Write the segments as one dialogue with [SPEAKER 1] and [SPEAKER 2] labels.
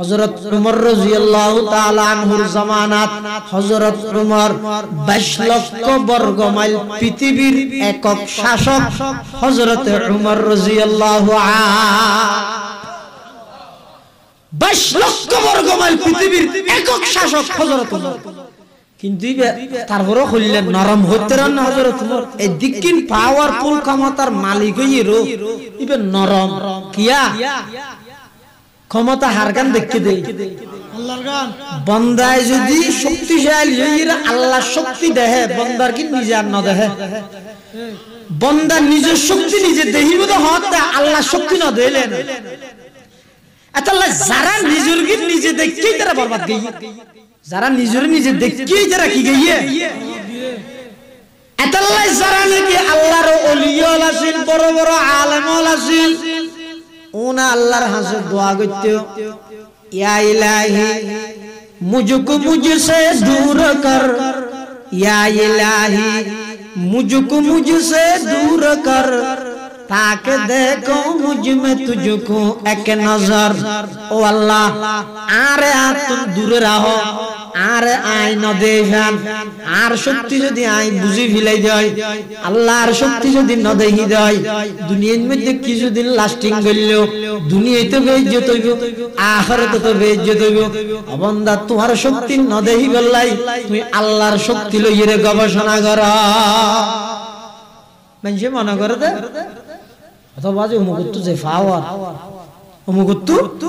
[SPEAKER 1] হজরত উমর রাজিয়াল্লাহু তাআলা আনহুর জামানাত হযরত উমর 22 লক্ষ বর্গ মাইল পৃথিবীর একক শাসক হযরত উমর রাজিয়াল্লাহু আনহু লক্ষ বর্গ মাইল পৃথিবীর একক শাসক হযরত উমর কিন্তু তারপরে হইলেন নরম হতে না হজরত উমর এই দিকিন পাওয়ারফুল ক্ষমতার মালিক হইরো ইবে নরম কিয়া ক্ষমতা গান দেখতে দেই বন্দায় যদি শক্তিশালী আল্লাহ শক্তি দেহে বন্দার কি নিজে আর না দেহে বন্দার নিজের শক্তি নিজে দেহি বোধ হতে আল্লাহ শক্তি না দেলেন যারা নিজের নিজে দেখতেই তারা বরবাদ যারা নিজের নিজে দেখতেই তারা কি যারা নাকি আল্লাহর বড় বড় उना अल्लाहर हासे दुआ करते हो या इलाही मुझको मुझसे दूर कर या इलाही मुझको मुझसे दूर कर ताके देखो मुझ में तुझको एक नजर ओ अल्लाह आ रहे तुम दूर रहो আর আই নদেহান আর শক্তি যদি আই বুঝি ফিলাই দেয় আর শক্তি যদি নদেহি দেয় দুনিয়ার মধ্যে কিছু দিন লাস্টিং করল দুনিয়াতে বেজ্জত হইব আখরাতে তো বেজ্জত হইব অবন্দা তোমার শক্তি নদেহি বললাই তুমি আল্লাহর শক্তি লইয়ে গবেষণা কর মানে মনে করে দে অথবা যে অমুকত্তু যে পাওয়ার অমুকত্তু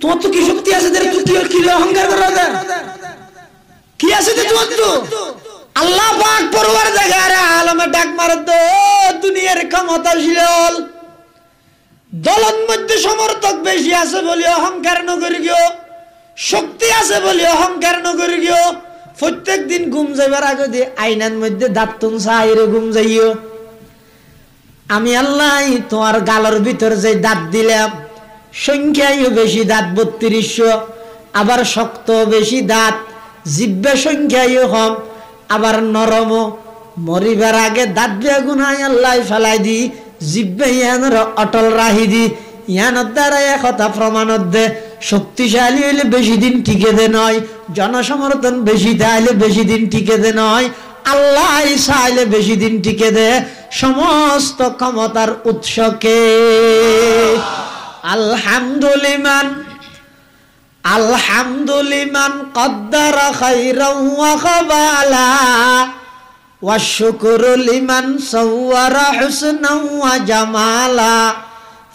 [SPEAKER 1] তোমার তো কি শক্তি আছে কি কি অহংকার করো কি আছে তোমার তো আল্লাহ পাক আলমে ডাক মারত দুনিয়ার দলন মধ্যে সমর্থক বেশি আছে বলি অহংকার নগরী শক্তি আছে বলি অহংকার প্রত্যেক দিন ঘুম যাইবার আগে দিয়ে আইনার মধ্যে দাঁতুন সাহিরে ঘুম যাইও আমি আল্লাহ তোমার গালর ভিতর যে দাঁত দিলাম সংখ্যায়ও বেশি দাঁত বত্রিশশো আবার শক্ত বেশি দাঁত জিব্বা সংখ্যায়ও হম আবার নরমও মরিবার আগে দাঁত বেগুনায় আল্লাহ ফেলাই দি জিব্বে ইয়ানোর অটল রাহি দি ইয়ানোর দ্বারা কথা প্রমাণত দে শক্তিশালী হইলে বেশি দিন টিকে দে নয় জনসমর্থন বেশি তাইলে বেশি দিন টিকে দে নয় আল্লাহ চাইলে বেশি দিন টিকে দে সমস্ত ক্ষমতার উৎসকে আলহামদুলিমান আলহামদুলিমান কদ্দারা খাইরাও ওয়া খাবালা والشكر لمن صور حسنا وجمالا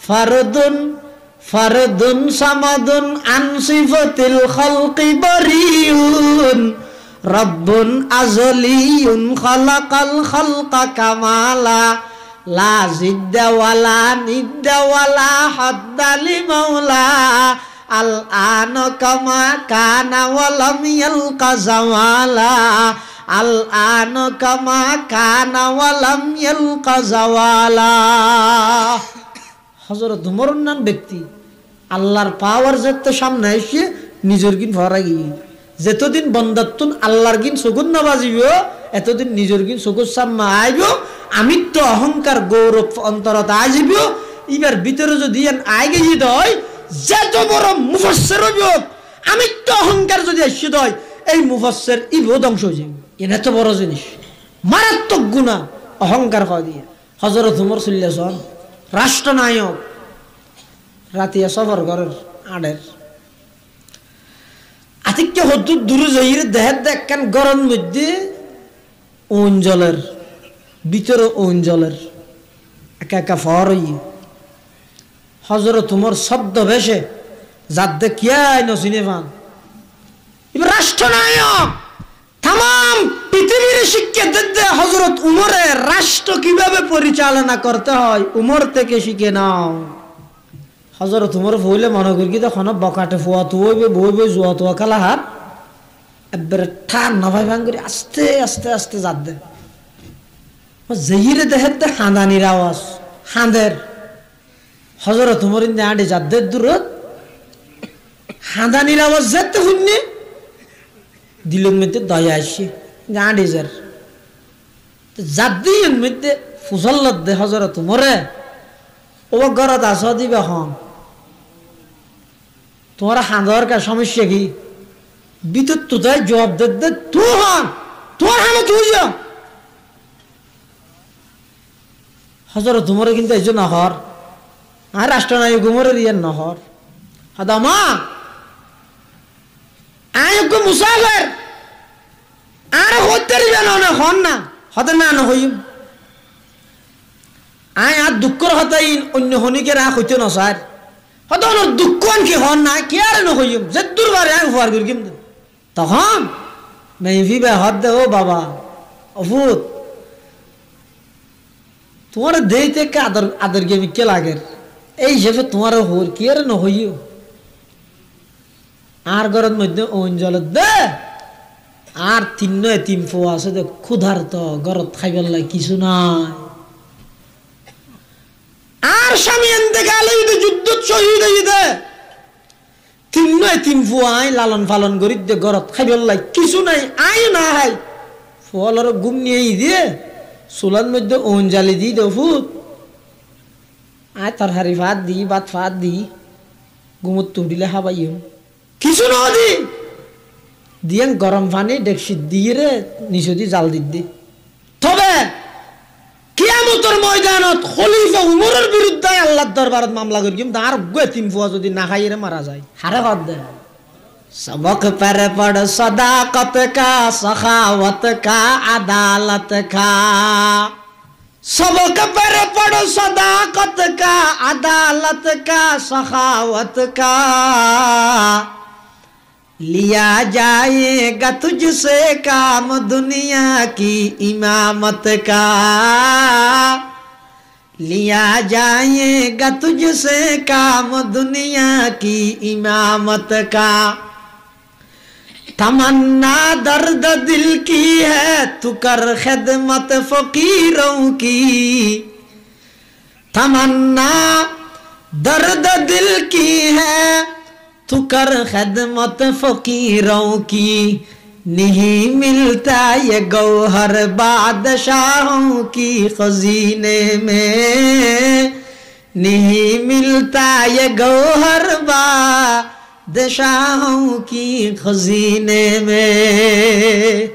[SPEAKER 1] فرد فرد صمد عن صفة الخلق بريء رب أزلي خلق الخلق كمالا লা জিদ্দাওয়ালা নিদ্দাওয়ালা হদ্দালি মৌলা আল আন কমা কানা ওয়ালাম ইয়ালকা জাওয়ালা আল আন কমা কানা ওয়ালাম ইয়ালকা জাওয়ালা হযরত উমর নাম ব্যক্তি আল্লাহর পাওয়ার যেতে সামনে এসে নিজের গিন ভরা গিয়ে যেতদিন বন্দাত্তুন আল্লাহর গিন সগুন না বাজিব এতদিন নিজের গিন সগুন সামনে আইব আমিত্ব অহংকার গৌরব অন্তরত আসব এবার ভিতরে যদি আগে যেত হয় যত বড় মুফসের হোক আমিত্ব অহংকার যদি আসিত হয় এই মুফসের ইব ধ্বংস হয়ে যাবে এটা তো বড় জিনিস মারাত্মক গুণা অহংকার হওয়া দিয়ে হজরত হুমর সুল্লাসন রাষ্ট্রনায়ক রাতে সফর ঘরের আড়ের আতিক্য হদ্দুর দূরে যাই দেহের দেখেন গরম মধ্যে উঞ্জলের ভিতরে অঞ্জলের একা একা ফরই হজর তোমার শব্দ ভেসে যার দেখিয়াই নসিনে পান এবার রাষ্ট্রনায়ক তাম পৃথিবীর শিক্ষা দিতে হজরত উমরে রাষ্ট্র কিভাবে পরিচালনা করতে হয় উমর থেকে শিখে নাও হজরত উমর ফুলে মনে করি কি তখন বকাটে ফুয়া তুইবে বইবে জুয়া তুয়া কালা হাত একবারে ঠান ভাই ভাঙ্গুরি আস্তে আস্তে আস্তে যাত দেয় জহিরে দেহের তো হাঁদানির আওয়াজ হাঁদের হজরত হুমরিন আডি যাদের দূরত হাঁদানির আওয়াজ যেতে শুননি দিলের মধ্যে দয়া আসি আডি যার যার মধ্যে ফুসল্লত দে হজরত হুমরে ও গরত আস দিবে হন তোমার হাঁদর কা সমস্যা কি বিদ্যুৎ তো তাই জবাব দে তোর হন তোর হানো তুই যা হজরত তোমার কিন্তু এই নহর আর রাষ্ট্রনায়ক গুমরের ইয়ের নহর আদামা আয়োগ্য মুসাফের আর হতে না হন না হতে না নহইম আয় আর দুঃখর হতাইন অন্য হনিকের আ হইতে নসার হতে দুঃখ আনকি হন না কে আর নহইম যে দুর্বারে আমি হওয়ার কিন্তু তখন বে হদ দে ও বাবা অভূত তোমার দেই থেকে আদর আদর গেমি কে লাগের এই হিসেবে তোমার হোর কি আর নহইও আর ঘরের মধ্যে জলত দে আর তিন নয় তিন ফো আছে দে তো ঘরত খাইবার লাগে কিছু নাই আর স্বামী এনতে গেলে যুদ্ধ শহীদ দে তিন তিন ফো আই লালন পালন করি দে ঘরত খাইবার লাগে কিছু নাই আই না হাই ফলর ঘুম নিয়ে দিয়ে চুলার মধ্যে ওন জালি দি দেও ফুত আয় তরহারি ভাত দি ভাত ফাত দি গুমত তুড়িলে হাবাইও কিছু না দি দিয়ে গরম পানি ডেকসি দিয়ে রে নিচে দি জাল দি দি তবে কিয়ামতর ময়দানত খলিফা উমরের বিরুদ্ধে আল্লাহর দরবারত মামলা করিম তার গুয়ে তিন ফুয়া যদি না খাইয়ে মারা যায় হারে ভাত দেয় सबक पर पड़ सदाकत का सखावत का अदालत का सबक पर पड़ सदाकत का अदालत का सखावत का लिया जाएगा तुझसे काम दुनिया की इमामत का लिया जाएगा तुझसे काम दुनिया की इमामत का तमन्ना दर्द दिल की है तू कर खिदमत फकीरों की तमन्ना दर्द दिल की है तू कर खिदमत फकीरों की नहीं मिलता ये गौहर बादशाहों की खजीने में नहीं मिलता ये गौहर बा दशाओं কি खजीने में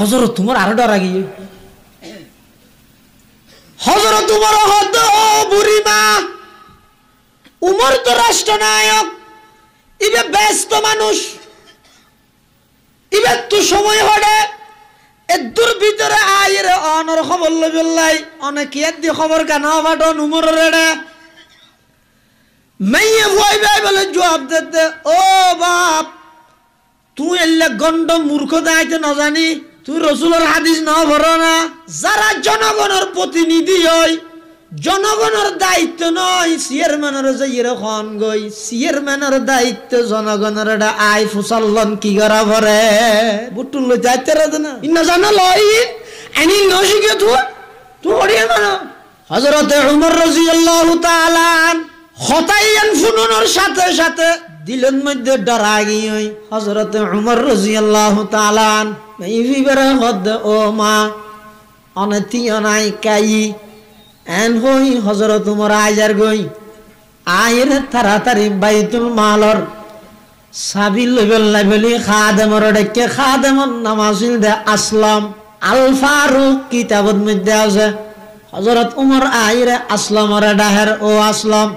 [SPEAKER 1] हजरत तुम्हारा आरो डरा गई हजरत तुम्हारा हद बुरी माँ उमर तो রাষ্ট্রনায়ক ইবে ব্যস্ত মানুষ ইবে তু সময় হলে এদুর ভিতরে আইরে অনর খবর লবিল্লাই অনেক ইয়াদি খবর কানা বাটন উমর রেড়ে মেয়ে ভয় ভাই বলে জবাব দিতে ও বাপ তুই এলে গন্ড মূর্খ দায়িত্ব না জানি তুই রসুলের হাদিস না ভর না যারা জনগণের প্রতিনিধি হয় জনগণের দায়িত্ব নয় চেয়ারম্যানের যে এরকম গই চেয়ারম্যানের দায়িত্ব জনগণের এটা আয় ফুসাল্লন কি করা ভরে বুটুল লই যাইতে রাতে না ইন্ন জানা লই আনি ন শিখে তু
[SPEAKER 2] তু ওড়িয়ে মানো
[SPEAKER 1] হজরতে উমর রাদিয়াল্লাহু তাআলা হতাইয়ান ফুনুনোর সাথে সাথে দিলের মধ্যে ডরাগি ওই হজরত উমর রাজিয়াল্লাহু তাআলান মেইবি বেরা হদ ও মা অনতি অনাই কাই এন হই হজরত উমর আইজার গই আয়ের তাড়াতাড়ি বাইতুল মালর সাবিল লইবেল লাইবেলি খাদেমর ডেকে খাদেমর নামাজিল দে আসলাম আল ফারুক কিতাবত মধ্যে আছে হজরত উমর আইরে আসলামর ডাহের ও আসলাম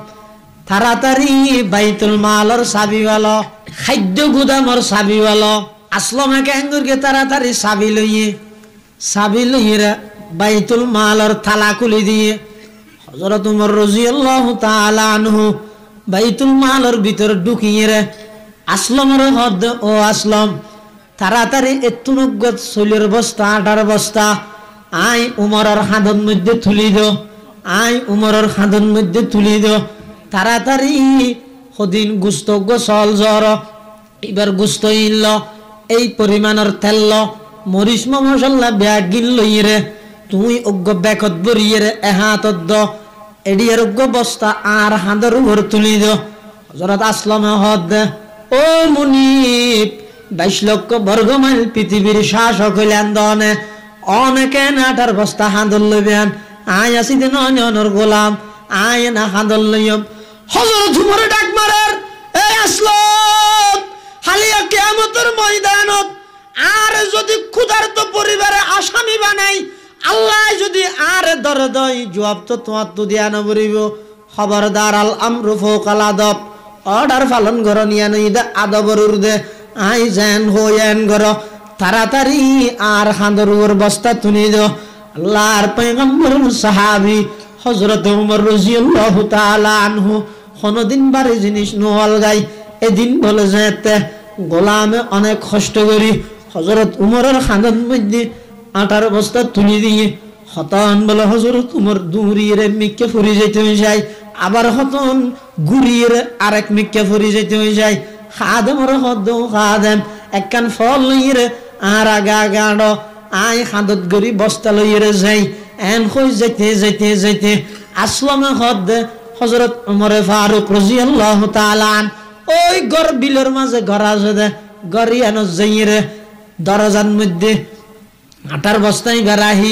[SPEAKER 1] তাড়াতাড়ি বাইতুল মালর সাবিওয়ালো খাদ্য গুদামর সাবিওয়ালো আসলমাকে হেঙ্গুরকে তাড়াতাড়ি সাবি লইয়ে সাবি লইয়ে বাইতুল মালর থালা খুলি দিয়ে হজরত উমর রজিয়াল্লাহ তাআলা আনহু বাইতুল মালর ভিতর ঢুকিয়ে রে আসলমর হদ ও আসলম তাড়াতাড়ি এতুনজ্ঞ চলির বস্তা আটার বস্তা আই উমরের হাঁদন মধ্যে তুলি দো আই উমরের হাঁদন মধ্যে তুলি দো তাড়াতাড়ি সদিন গুস্ত গোসল জ্বর এবার গুস্ত ইনল এই পরিমাণর তেল মরিচ মশলা ব্যাগ গিল লইরে তুই অজ্ঞ ব্যাগত বরিয়ে এহাতত দ এডিয়ার অজ্ঞ বস্তা আর হাঁদর উপর তুলি দ হজরত আসলাম হদ ও মুনিপ বাইশ লক্ষ বর্গ মাইল পৃথিবীর শাসক হইলেন দনে অনেকে নাটার বস্তা হাঁদর লইবেন আয় দিন নয় গোলাম আয় না হাঁদর লইয়ম হজরত ঝুমরে ডাক মারার এই আসলো হালিয়া কেয়ামতের ময়দানত আর যদি ক্ষুধার্ত পরিবারে আসামি বানাই আল্লাহ যদি আর দর দই জবাব তো তোমার তো দিয়া নবরিব খবরদার আল আমরু ফোকাল আদব অর্ডার পালন ঘর নিয়া নই দে আদবর উর্দে আই জেন হোয়েন ঘর তাড়াতাড়ি আর উর বস্তা তুনি দে আল্লাহর পয়গম্বর সাহাবি হজরত উমর রজিউল্লাহ তাআলা আনহু হনদিন বারে জিনিস নোয়াল গাই এদিন বলে যেতে গোলামে অনেক কষ্ট করি হজরত উমরের খাঁদন মধ্যে আটার অবস্থা তুলি দিয়ে হতন বলে হজরত উমর দুরিয়ে মিকে ফুরি যেতে হয়ে যায় আবার হতন গুড়িয়ে আরেক মিকে ফুরি যেতে হয়ে যায় খাদেমর হদ খাদেম একখান ফল লইয়ে আর আগা গাড় আই খাদত গরি বস্তা লইয়ে যাই এন হয়ে যেতে যেতে যেতে আসলামে হদ হজরত উমরে ফারুক আল্লাহ তালান ওই গর বিলের মাঝে ঘর আছে দে গরিয়ানো জইরে দরজার মধ্যে আটার বস্তায় বেড়াহি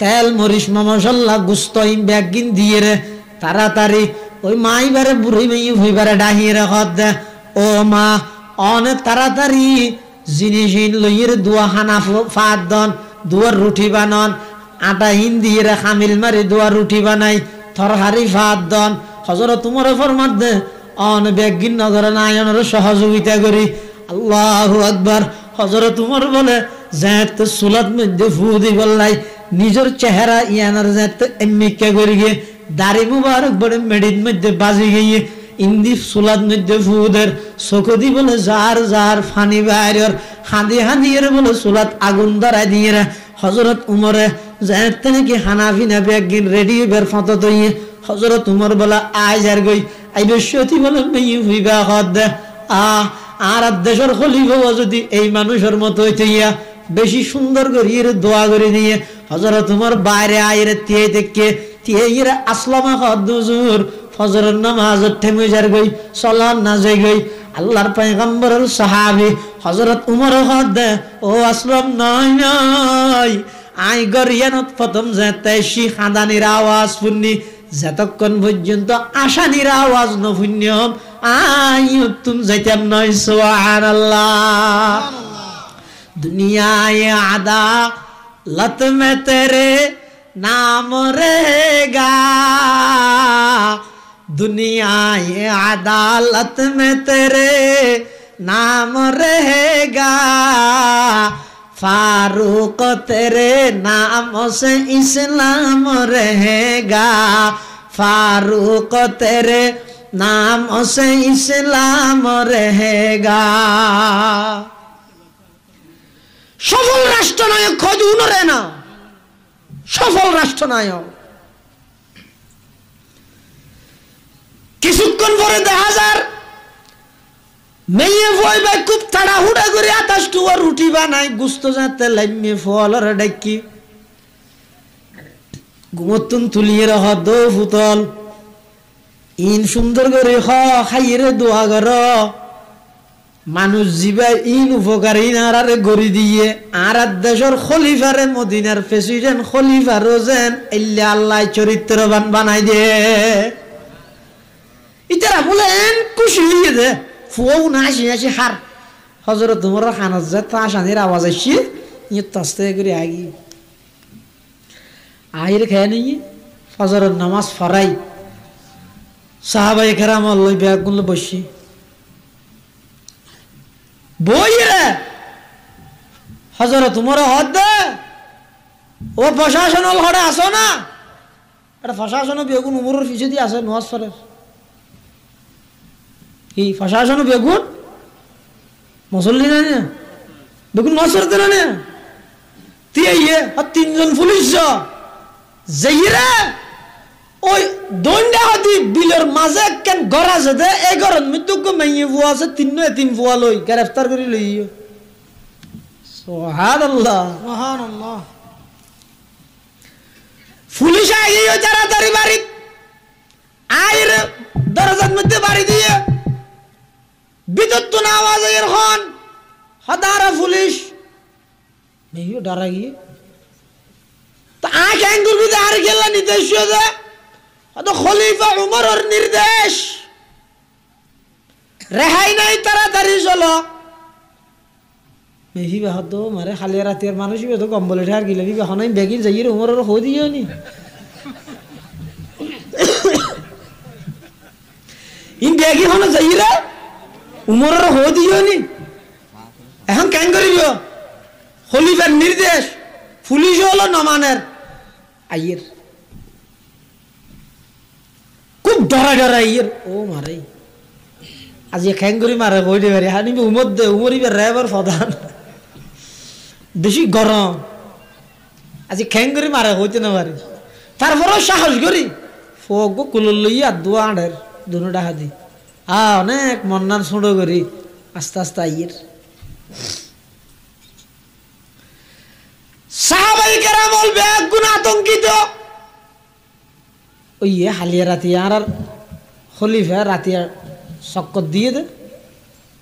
[SPEAKER 1] তেল মরিচ মশলা গুস্ত ব্যাগিন দিয়ে রে তাড়াতাড়ি ওই মাই বারে বুড়ি মেয়ে ভুই ডাহিয়ে রে হত দে ও মা অনেক তাড়াতাড়ি জিনিস লইয়ের দুয়া হানা ফাত দন দুয়ার রুটি বানন আটা হিন দিয়ে রে খামিল মারি দুয়ার রুটি বানাই থর হারি দন হজর তোমার অন নগর নায়নের সহযোগিতা করি আল্লাহ আকবার হজর তোমার বলে জ্যাঁত সুলাত মধ্যে ফু দি বললাই নিজের চেহারা ইয়ানার এমনি কে করি গিয়ে দাড়ি মুবারক বড় মেডির মধ্যে বাজি গিয়ে ইন্দি সুলাদ মধ্যে ফুদের চোখ দি বলে যার যার ফানি বাইরের হাঁদি হাঁদিয়ে বলে সুলাদ আগুন ধরাই দিয়ে হজরত উমরে যার তেনে হানাফি না ব্যাগিন রেডি বের ফত তৈয়ে হজরত উমর বলা আয় যার গই আই বেশি বলে মেয়ে দে আ আর দেশের খলিফ যদি এই মানুষের মতো হইতেইয়া বেশি সুন্দর করিয়ে দোয়া করে দিয়ে হজরত উমর বাইরে আয়ের তিয়ে দেখে তিয়ে ইয়ে আসলামা হদ দুজুর ফজরের নামাজ ঠেমে যার গই সলান না যাই গই আল্লাহর পয়গম্বরের সাহাবি হজরত উমর হদ ও আসলাম নয় নাই আই গরিয়ানত প্রথম যেতে সি খাদানির আওয়াজ শুননি যতক্ষণ পর্যন্ত আসানির আওয়াজ নভুণ্যম আই তুম যাইতাম নয় সোহান আল্লাহ দুনিয়ায় আদা লত মে তেরে নাম রে গা দুনিয়ায় আদালত মে তেরে নাম রেগা ফারুক তে নাম সে ইসলাম রেগা ফারুক তে নাম সে ইসলাম রেগা সফল রাষ্ট্র নায়ক খজুন রে না সফল রাষ্ট্র নায়ক কিছুক্ষণ পরে দেখা যায় মেয়ে ভয় ভাই খুব তাড়াহুড়া করে আতাশ টুয়া রুটি বানাই গুস্ত যাতে লাইমে ফল আর ডাকি গুমতুন তুলিয়ে রহদ ফুতল ইন সুন্দর করে হ খাইয়ে দোয়া কর মানুষ জীবা ইন উপকারী আরারে গড়ি দিয়ে আর দেশের খলিফারে মদিনার প্রেসিডেন্ট খলিফা রোজেন এল্লে আল্লাহ চরিত্রবান বানাই দে ইতারা বলেন খুশি হয়ে যায় ফুও না হাসি হার তোমার খানত যে তাসানির আওয়াজ আসি ইয়ে তস্তে করে আগি আহির খেয়ে নেই ফজরের নামাজ ফরাই সাহাবাই খেরাম লই ব্যাগগুলো বসি বই রে হজরত তোমার হদ দে ও প্রশাসন হড়ে আসো না এটা প্রশাসন বেগুন উমরের পিছিয়ে দিয়ে আসে নমাজ ফরের ಈ প্রশাসন বেগুন মুসল্লি না বেগুন নসরতে না তিয়ে ইয়ে, আর তিনজন পুলিশ যেইরা ওই দন্ডা হাতি বিলের মাঝে কেন ঘর আছে দে এই ঘরের মৃত্যুক মাইয়ে বুয়া আছে তিন নয় বুয়া লই গ্রেফতার করে লই ইয়ে। সোহাদ আল্লাহ সোহান আল্লাহ পুলিশ আই তাড়াতাড়ি বাড়ি আইর দরজার মধ্যে বাড়ি দিয়ে বিদ্যুৎ না আওয়াজ এর হন হদারা পুলিশ নেইও ডারা গিয়ে তো আখ অ্যাঙ্গুল বিদে আর গেলা নির্দেশ যে হয়তো খলিফা উমরের নির্দেশ রেহাই নাই তাড়াতাড়ি চলো বেশি বেহত মারে খালি রাতের মানুষ তো কম্বলে ঠার গিলে বেহন আমি বেগিন যাই উমরের হো দিও নি ইন বেগি হন যাই রে উমর হো দিওনি এখন কেন করি হলিফের নির্দেশ পুলিশ হলো নমানের আইয়ের খুব ডরা ডরা আইয়ের ও মারে আজি খ্যাং করি মারে বইতে পারি হানিবে উমর দে উমরিবে রেবার প্রধান বেশি গরম আজি খ্যাং করি মারে হইতে না পারি তারপরেও সাহস করি ফোক কুলল লইয়া দোয়ানের আঁড়ের দুটা হাতি আ অনেক মন্নার ছুঁড়ো করি আস্তে আস্তে আইয়ের সাহাবাইকেরা বলবে একগুণ আতঙ্কিত ওই হালিয়া রাতি আর আর খলিফা রাতি দিয়ে দে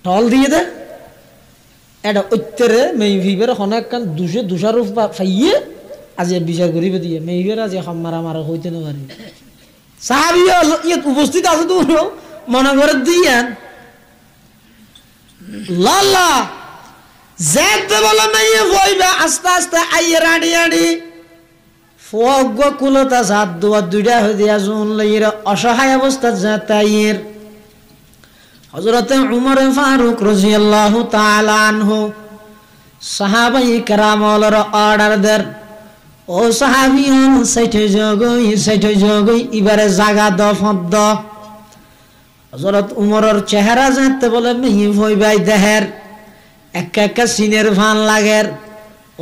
[SPEAKER 1] টল দিয়ে দে এটা দুষারূপ ফাইয়ে আজি বিচার করিবে দিয়ে মেহিভের আজি সম্মারা মারা হইতে সাহাবি ইয়ে উপস্থিত আছে তো মনে করে দিয়েন লাল্লা যেতে বলে বইবে আস্তে আস্তে আইয়ে রাড়ি রাড়ি ফগ্য কুলতা জাত দুয়া দুইটা হয়ে দিয়া জুন লাইয়ের অসহায় অবস্থা যাতে আইয়ের হজরতে উমর ফারুক রজিয়াল্লাহু তাআলা আনহু সাহাবাই কেরামলর অর্ডার দেন ও সাহাবি হন সেঠে যোগ সেঠে যোগ জাগা দ হজরত উমরের চেহারা জানতে বলে মিহি ভই ভাই দেহের একা একা সিনের ফান লাগের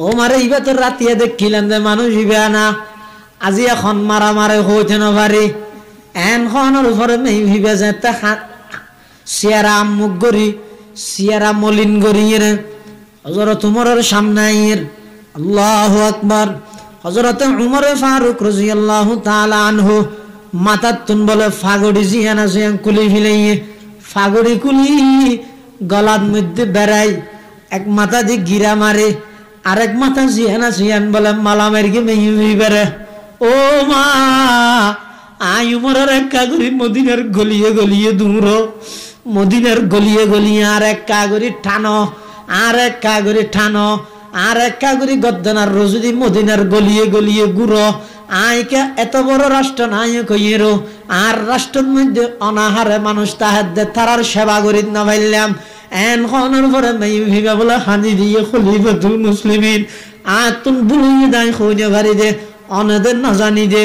[SPEAKER 1] ও মারে ইবে তো রাতিয়া দেখিলেন যে মানুষ ইবে না আজি এখন মারা মারে হইতে নারি এন খনের উপরে মিহি ভিবে যেতে হাত সিয়ারা মুখ গড়ি সিয়ারা মলিন গড়িয়ে হজরত উমরের সামনে ইয়ের আল্লাহ আকবর হজরত উমরে ফারুক রাজিয়াল্লাহু তাআলা আনহু মাথার তুন বলে ফাগড়ি জিহানা জিয়াং কুলি ফিলাইয়ে ফাগড়ি কুলি গলার মধ্যে বেড়াই এক মাথা দিয়ে গিরা মারে আরেক মাথা জিহানা জিয়ান বলে মালামের গে মেহি মেহি বেড়ে ও মা আয়ুমরার এক কাগরি মদিনার গলিয়ে গলিয়ে দূর মদিনার গলিয়ে গলিয়ে আর এক কাগরি ঠানো আর এক কাগরি ঠানো আর একা করে গদ্দনার রজুদি মদিনার গলিয়ে গলিয়ে গুড়ো আইকা এত বড় রাষ্ট্র নাই হইয়েরো আর রাষ্ট্রের মধ্যে অনাহারে মানুষ তাহাদের তারার সেবা করিত না ভাইলাম এন হনের পরে মেয়ে ভিবা বলে হানি দিয়ে খলিফাতুল মুসলিমিন আর তুম ভুলিয়ে দাই হইনে পারি দে অনেদের না জানি দে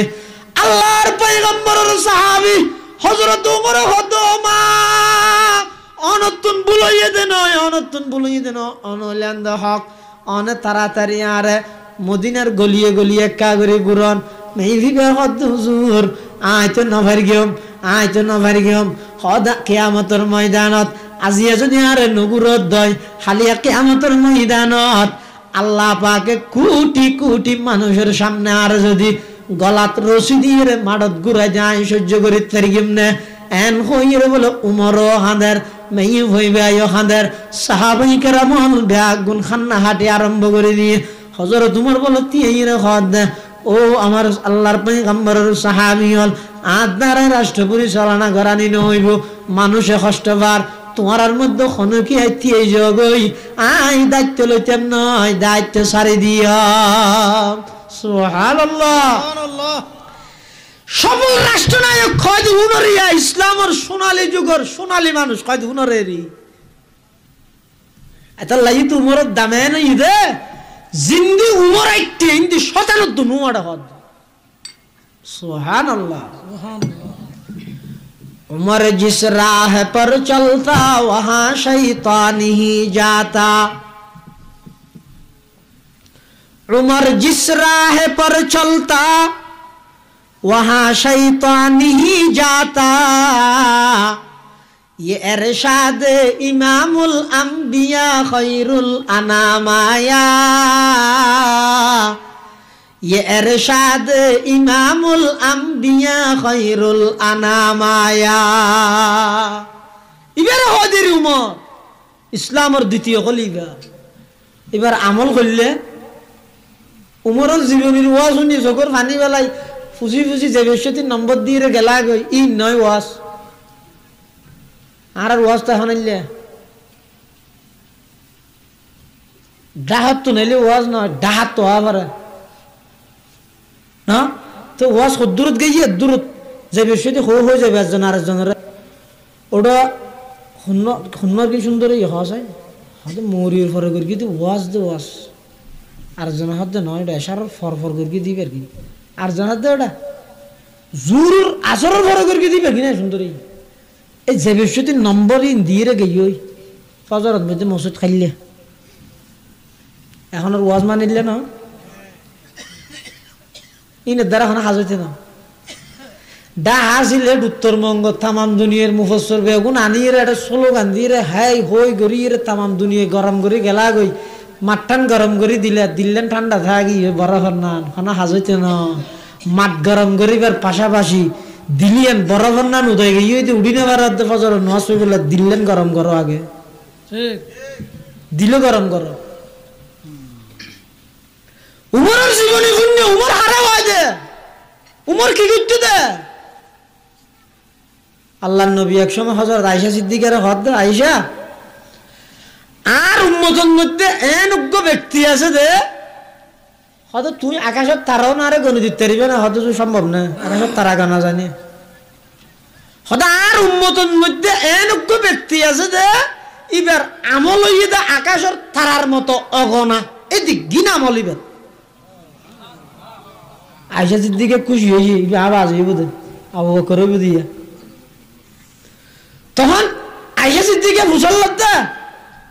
[SPEAKER 1] আল্লাহর পয়গম্বরের সাহাবী হযরত উমর হদমা অনতুন অনতুন হক অনে তাড়াতাড়ি আর মদিনার গলিয়ে গলিয়ে কাগরে গুরন মেহিবে হুজুর আয় তো নভার গেম আয় তো নভার গেম হদ কেয়ামতর ময়দানত আজিয়া যদি আর নগুরত দয় হালিয়া কেয়ামতর ময়দানত আল্লাহ পাকে কোটি কোটি মানুষের সামনে আর যদি গলাত রসি দিয়ে মাড়ত ঘুরে যায় সহ্য করি তার নে এন হইর বলে উমরও হাঁদের মেয়ে হইবে আয়ো হাঁদের সাহাবাই কেরামন ব্যাগ গুণ খান্না হাঁটি আরম্ভ করে দিয়ে হজরত উমর বলে তিয়ের হদ ও আমার আল্লাহর পেগম্বরের সাহাবি হল আর দ্বারা রাষ্ট্র পরিচালনা করানি নইব মানুষে কষ্টবার তোমার মধ্যে খনকি আইতি এই জগই আই দায়িত্ব লইতাম নয় দায়িত্ব সারি দিয়া সোহাল আল্লাহ সবল রাষ্ট্রনায়ক কয়েদ হুনরিয়া ইসলামর সোনালি যুগর সোনালি মানুষ কয়েদ হুনরেরই এতাল্লা উমরের দামে না জিন্দি উমর একটি হদ সোহান আল্লাহ पर चलता वहां शैतान ही जाता उमर जिस पर चलता वहां शैतानी ही जाता ये अरशाद इमामुल अम्बिया खैरुल अनामाया ये अरशाद এবার হদের উমর ইসলামর দ্বিতীয় কলিগা এবার আমল করলে উমরের জীবনীর ওয়া শুনি চকুর ফানি বেলায় ফুজি ফুজি জবেষ্যতি নাম্বার দিরে গলা গই ই নয় ওয়াস আর আর ওয়াস তো হনইলে দাহতো নেলি ওয়াস নয় দাহতো আবার না তো ওয়াস দূরুত গইয়ে দূরুত জবেষ্যতি কো হই যাবে আজ জন আরজনরে ওডা হুন হুনার কি সুন্দর ই হোছাই আদে মুরি পর গইকিতি ওয়াস দে ওয়াস আরজন হদ নয় এটা ইশার পর পর গইদি বেরকি আর জানার জানাতে ওটা জোর আচরণ ভরে করে দিবে কিনা সুন্দরী এই যে বৃহস্পতি নম্বর ইন দিয়ে রে গেই ওই ফজরত বেঁধে মসুদ খাইলে এখন আর ওয়াজ মানিলে না ইনের দ্বারা এখন হাজতে না ডা হাসিলে উত্তরবঙ্গ তামাম দুনিয়ার মুফসর বেগুন আনিয়ে একটা স্লোগান দিয়ে হাই হই রে তামাম দুনিয়া গরম করে গেলা গই মাঠান গরম করে দিলে দিলেন ঠান্ডা থাকি বড় নান খানা হাজতে ন মাঠ গরম করিবার পাশাপাশি দিলিয়েন বড় নান উদয় গিয়ে উড়ি নেবার ফজর নয় বলে দিলেন গরম করো আগে দিল গরম করো উমরের জীবনী শূন্য উমর হারা হয় দে উমর কি করতে দে আল্লাহ নবী এক সময় হজরত আয়সা সিদ্দিকের হদ আয়সা আর উন্মোচন করতে এনজ্ঞ ব্যক্তি আছে দে হয়তো তুই আকাশের তারাও না আরে গণিত তারিবে না হয়তো তুই সম্ভব না আকাশের তারা গানা জানি হয়তো আর উন্মোচন মধ্যে এনজ্ঞ ব্যক্তি আছে দে ইবার আমল দে আকাশের তারার মতো অগনা এটি গিনা আমল ইবার আয়সা দিকে খুশি হয়েছি আবাজ হইব আবু করে দিয়া তখন আয়সা সিদ্দিকে মুসল্লাদা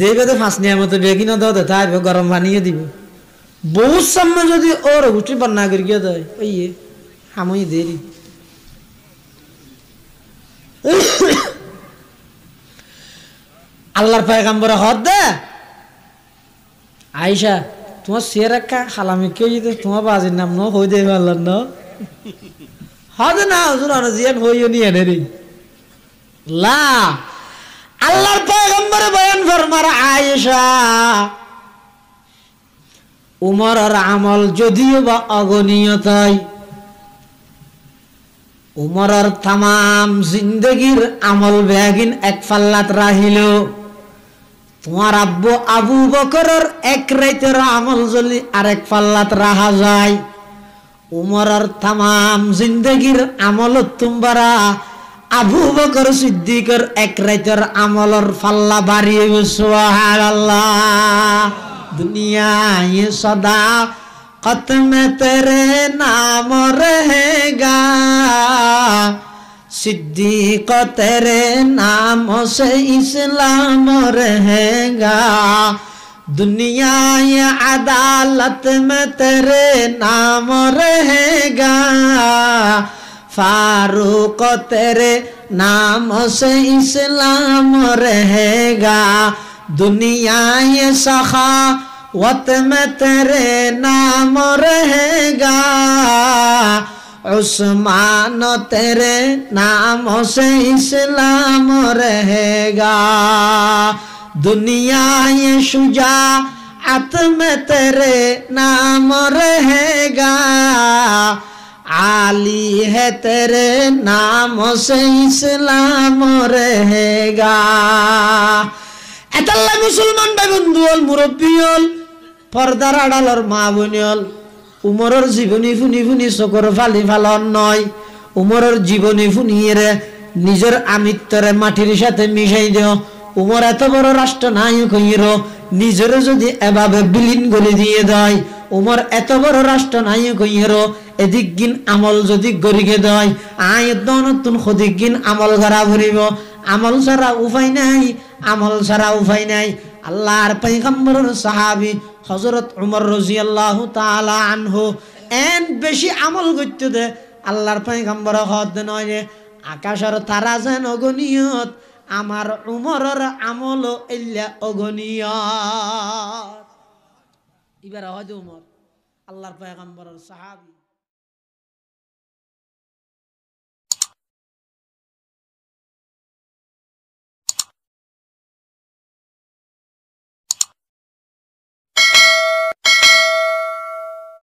[SPEAKER 1] দেবে তো ফাঁস নিয়ে মতো দাও দে তাই গরম বানিয়ে দিব বহু সামনে যদি ওর গুটি বন্যা করি গিয়ে দেয় ওই আমি দেরি আল্লাহর পায়গাম্বর হদ দে আইসা তোমার সের একটা খালামি কেউ যদি তোমার বাজির নাম ন হই দেবে আল্লাহর ন হদ না হুজুর জিয়া হইও নিয়ে নেরি লা আল্লাহর পয়গম্বর বয়ান ফরমার আয়েশা উমরের আমল যদিও বা অগণীয়তাই উমরের তাম জিন্দগির আমল ব্যাগিন এক ফাল্লাত রাহিল তোমার আব্বু আবু বকর এক রাইতের আমল জলি এক ফাল্লাত রাহা যায় উমরের তাম জিন্দগির আমল তুমারা আবু বকর সিদ্দিকর এক রাইতের আমলর ফাল্লা বাড়িয়ে গেছো দুনিয়ায় সদা কতমে তেরে নাম রেগা সিদ্দিক তেরে নাম সে ইসলাম রেগা দুনিয়ায় আদালত মে তেরে নাম রেগা फारूक तेरे नाम से इस्लाम रहेगा दुनिया ये सखा वत में तेरे नाम रहेगा उस्मान तेरे नाम से इस्लाम रहेगा दुनिया ये शुजा आत्म में तेरे नाम रहेगा आली है तेरे नाम से इस्लाम रहेगा এতাল্লা মুসলমান ভাই বন্ধুল মুরব্বীল পর্দার আড়ালর মা বোনিয়ল উমরের জীবনী ফুনি ফুনি চকর ফালি ফালন নয় উমরের জীবনী ফুনিয়ে নিজের আমিত্বরে মাটির সাথে মিশাই দিও উমর এত বড় রাষ্ট্রনায়ক হইর নিজের যদি এভাবে বিলীন গলে দিয়ে দেয় উমর এত বড় রাষ্ট্রনায়ক হইয়েরও এদিক গিন আমল যদি গরিকে দয় আয় নতুন সদিক গিন আমল গড়া ভরিব আমল ছাড়া উপায় নাই আমল ছাড়া উপায় নাই আল্লাহর পাইকাম্বর সাহাবি হজরত উমর রজি আল্লাহ তালা আনহু এন বেশি আমল করতে দে আল্লাহর পাইকাম্বর হদ নয় যে আকাশের তারা যেন অগণীয়ত আমার উমরের আমল এল্লা অগণীয় এবার হজ উমর আল্লাহর পাইকাম্বর সাহাবি